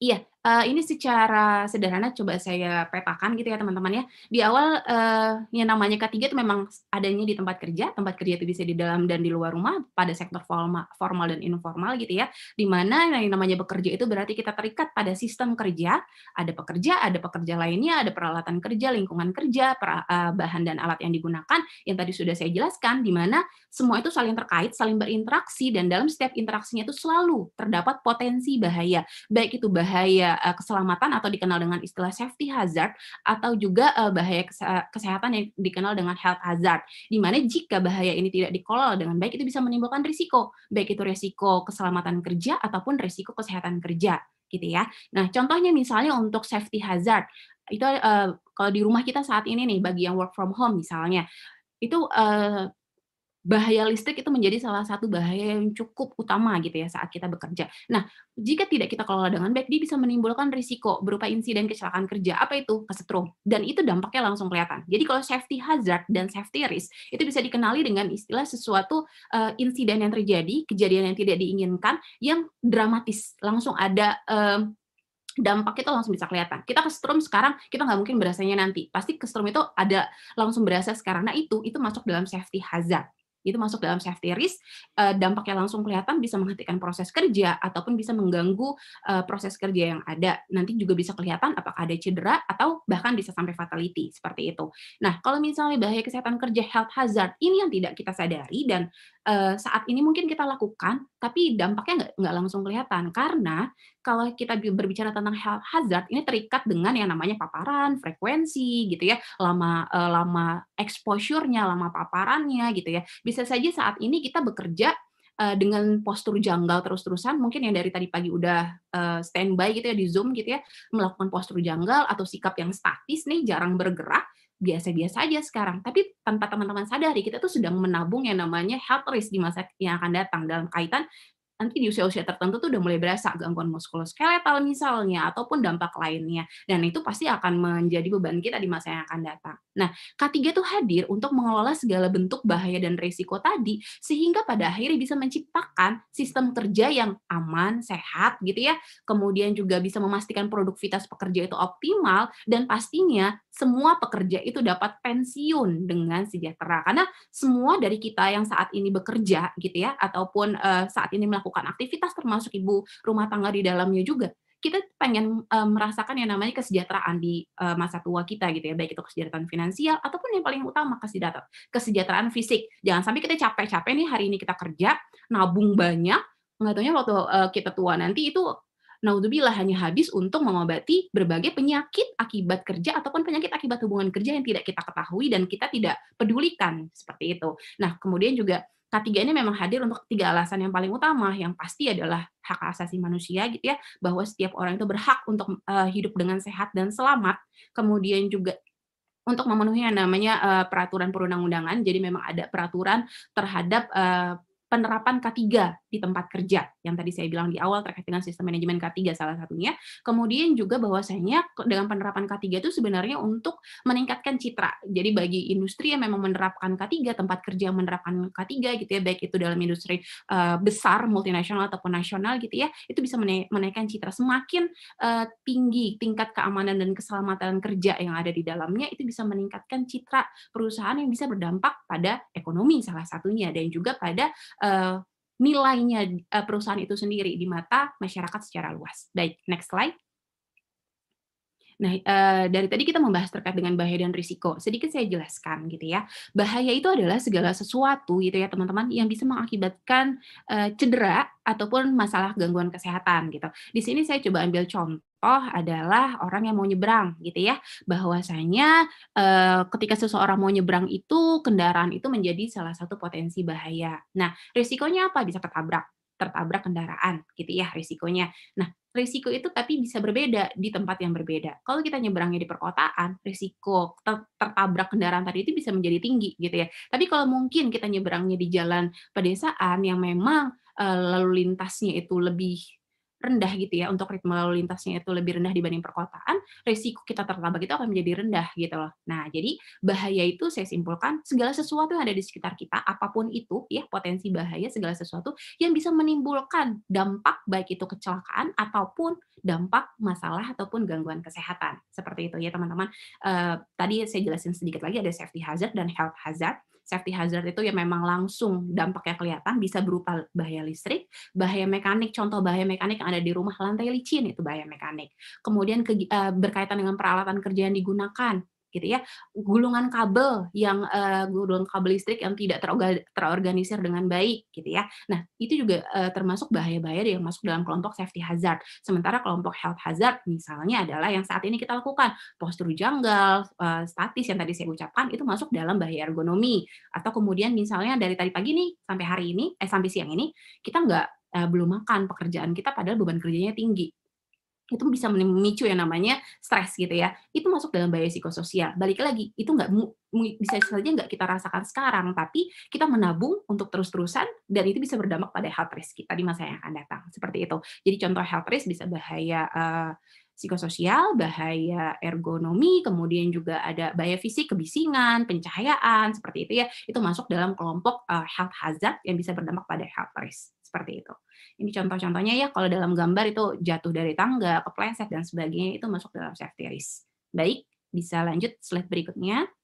Yeah, Eh, ini secara sederhana coba saya petakan gitu ya teman-teman ya. Di awal uh, yang namanya K3 itu memang adanya di tempat kerja. Tempat kerja itu bisa di dalam dan di luar rumah pada sektor formal, formal dan informal gitu ya. Di mana yang namanya bekerja itu berarti kita terikat pada sistem kerja. Ada pekerja, ada pekerja lainnya, ada peralatan kerja, lingkungan kerja, per, uh, bahan dan alat yang digunakan yang tadi sudah saya jelaskan di mana semua itu saling terkait, saling berinteraksi dan dalam setiap interaksinya itu selalu terdapat potensi bahaya. Baik itu bahaya Eh, keselamatan atau dikenal dengan istilah safety hazard atau juga eh, bahaya kesehatan yang dikenal dengan health hazard. dimana jika bahaya ini tidak dikelola dengan baik itu bisa menimbulkan risiko, baik itu risiko keselamatan kerja ataupun risiko kesehatan kerja gitu ya. Nah, contohnya misalnya untuk safety hazard itu uh, kalau di rumah kita saat ini nih bagi yang work from home misalnya itu uh, bahaya listrik itu menjadi salah satu bahaya yang cukup utama gitu ya saat kita bekerja. Nah, jika tidak kita kelola dengan baik, dia bisa menimbulkan risiko berupa insiden kecelakaan kerja. Apa itu? Kesetrum. Dan itu dampaknya langsung kelihatan. Jadi kalau safety hazard dan safety risk itu bisa dikenali dengan istilah sesuatu uh, insiden yang terjadi, kejadian yang tidak diinginkan yang dramatis, langsung ada uh, dampak itu langsung bisa kelihatan. Kita ke strum sekarang, kita nggak mungkin berasanya nanti. Pasti ke strum itu ada langsung berasa sekarang. Nah itu, itu masuk dalam safety hazard itu masuk dalam safety risk eh, dampaknya langsung kelihatan bisa menghentikan proses kerja ataupun bisa mengganggu eh, proses kerja yang ada nanti juga bisa kelihatan apakah ada cedera atau bahkan bisa sampai fatality seperti itu nah kalau misalnya bahaya kesehatan kerja health hazard ini yang tidak kita sadari dan eh, saat ini mungkin kita lakukan tapi dampaknya nggak nggak langsung kelihatan karena kalau kita berbicara tentang health hazard ini terikat dengan yang namanya paparan, frekuensi gitu ya, lama lama exposure-nya, lama paparannya gitu ya bisa saja saat ini kita bekerja eh, dengan postur janggal terus-terusan, mungkin yang dari tadi pagi udah eh, standby gitu ya di Zoom gitu ya, melakukan postur janggal atau sikap yang statis nih, jarang bergerak, biasa-biasa aja sekarang. Tapi tanpa teman-teman sadari, kita tuh sedang menabung yang namanya health risk di masa yang akan datang dalam kaitan nanti di usia-usia tertentu tuh udah mulai berasa gangguan muskuloskeletal misalnya ataupun dampak lainnya dan itu pasti akan menjadi beban kita di masa yang akan datang. Nah, K3 tuh hadir untuk mengelola segala bentuk bahaya dan risiko tadi sehingga pada akhirnya bisa menciptakan sistem kerja yang aman, sehat gitu ya. Kemudian juga bisa memastikan produktivitas pekerja itu optimal dan pastinya semua pekerja itu dapat pensiun dengan sejahtera karena semua dari kita yang saat ini bekerja gitu ya ataupun uh, saat ini melakukan melakukan aktivitas termasuk ibu rumah tangga di dalamnya juga kita pengen um, merasakan yang namanya kesejahteraan di um, masa tua kita gitu ya baik itu kesejahteraan finansial ataupun yang paling utama kesejahteraan kesejahteraan fisik jangan sampai kita capek-capek nih hari ini kita kerja nabung banyak nggak waktu uh, kita tua nanti itu naudzubillah hanya habis untuk mengobati berbagai penyakit akibat kerja ataupun penyakit akibat hubungan kerja yang tidak kita ketahui dan kita tidak pedulikan seperti itu nah kemudian juga Ketiga ini memang hadir untuk tiga alasan yang paling utama, yang pasti adalah hak asasi manusia gitu ya, bahwa setiap orang itu berhak untuk uh, hidup dengan sehat dan selamat, kemudian juga untuk memenuhi yang namanya uh, peraturan perundang-undangan, jadi memang ada peraturan terhadap uh, penerapan K3 di tempat kerja yang tadi saya bilang di awal terkait dengan sistem manajemen K3 salah satunya. Kemudian juga bahwasanya dengan penerapan K3 itu sebenarnya untuk meningkatkan citra. Jadi bagi industri yang memang menerapkan K3, tempat kerja yang menerapkan K3 gitu ya, baik itu dalam industri uh, besar multinasional ataupun nasional gitu ya, itu bisa menaikkan citra semakin uh, tinggi tingkat keamanan dan keselamatan kerja yang ada di dalamnya itu bisa meningkatkan citra perusahaan yang bisa berdampak pada ekonomi salah satunya dan juga pada uh, nilainya eh, perusahaan itu sendiri di mata masyarakat secara luas. Baik, next slide. Nah, e, dari tadi kita membahas terkait dengan bahaya dan risiko. Sedikit saya jelaskan gitu ya. Bahaya itu adalah segala sesuatu gitu ya teman-teman yang bisa mengakibatkan e, cedera ataupun masalah gangguan kesehatan gitu. Di sini saya coba ambil contoh adalah orang yang mau nyebrang gitu ya bahwasanya eh, ketika seseorang mau nyebrang itu kendaraan itu menjadi salah satu potensi bahaya nah risikonya apa bisa ketabrak tertabrak kendaraan gitu ya risikonya. Nah, risiko itu tapi bisa berbeda di tempat yang berbeda. Kalau kita nyebrangnya di perkotaan, risiko ter tertabrak kendaraan tadi itu bisa menjadi tinggi gitu ya. Tapi kalau mungkin kita nyebrangnya di jalan pedesaan yang memang uh, lalu lintasnya itu lebih rendah gitu ya untuk ritme lalu lintasnya itu lebih rendah dibanding perkotaan, risiko kita tertabrak itu akan menjadi rendah gitu loh. Nah, jadi bahaya itu saya simpulkan segala sesuatu yang ada di sekitar kita, apapun itu ya potensi bahaya segala sesuatu yang bisa menimbulkan dampak baik itu kecelakaan ataupun dampak masalah ataupun gangguan kesehatan. Seperti itu ya teman-teman. Uh, tadi saya jelasin sedikit lagi ada safety hazard dan health hazard safety hazard itu ya memang langsung dampaknya kelihatan bisa berupa bahaya listrik, bahaya mekanik, contoh bahaya mekanik yang ada di rumah lantai licin itu bahaya mekanik. Kemudian eh, berkaitan dengan peralatan kerja yang digunakan, gitu ya gulungan kabel yang uh, gulungan kabel listrik yang tidak terorganisir dengan baik gitu ya nah itu juga uh, termasuk bahaya-bahaya yang masuk dalam kelompok safety hazard sementara kelompok health hazard misalnya adalah yang saat ini kita lakukan postur janggal uh, statis yang tadi saya ucapkan itu masuk dalam bahaya ergonomi atau kemudian misalnya dari tadi pagi nih sampai hari ini eh sampai siang ini kita nggak uh, belum makan pekerjaan kita padahal beban kerjanya tinggi itu bisa memicu yang namanya stres gitu ya. Itu masuk dalam bahaya psikososial. Balik lagi, itu nggak bisa saja nggak kita rasakan sekarang, tapi kita menabung untuk terus-terusan dan itu bisa berdampak pada health risk kita di masa yang akan datang. Seperti itu. Jadi contoh health risk bisa bahaya uh, psikososial, bahaya ergonomi, kemudian juga ada bahaya fisik, kebisingan, pencahayaan, seperti itu ya. Itu masuk dalam kelompok uh, health hazard yang bisa berdampak pada health risk seperti itu. Ini contoh-contohnya ya kalau dalam gambar itu jatuh dari tangga, kepleset dan sebagainya itu masuk dalam safety risk. Baik, bisa lanjut slide berikutnya.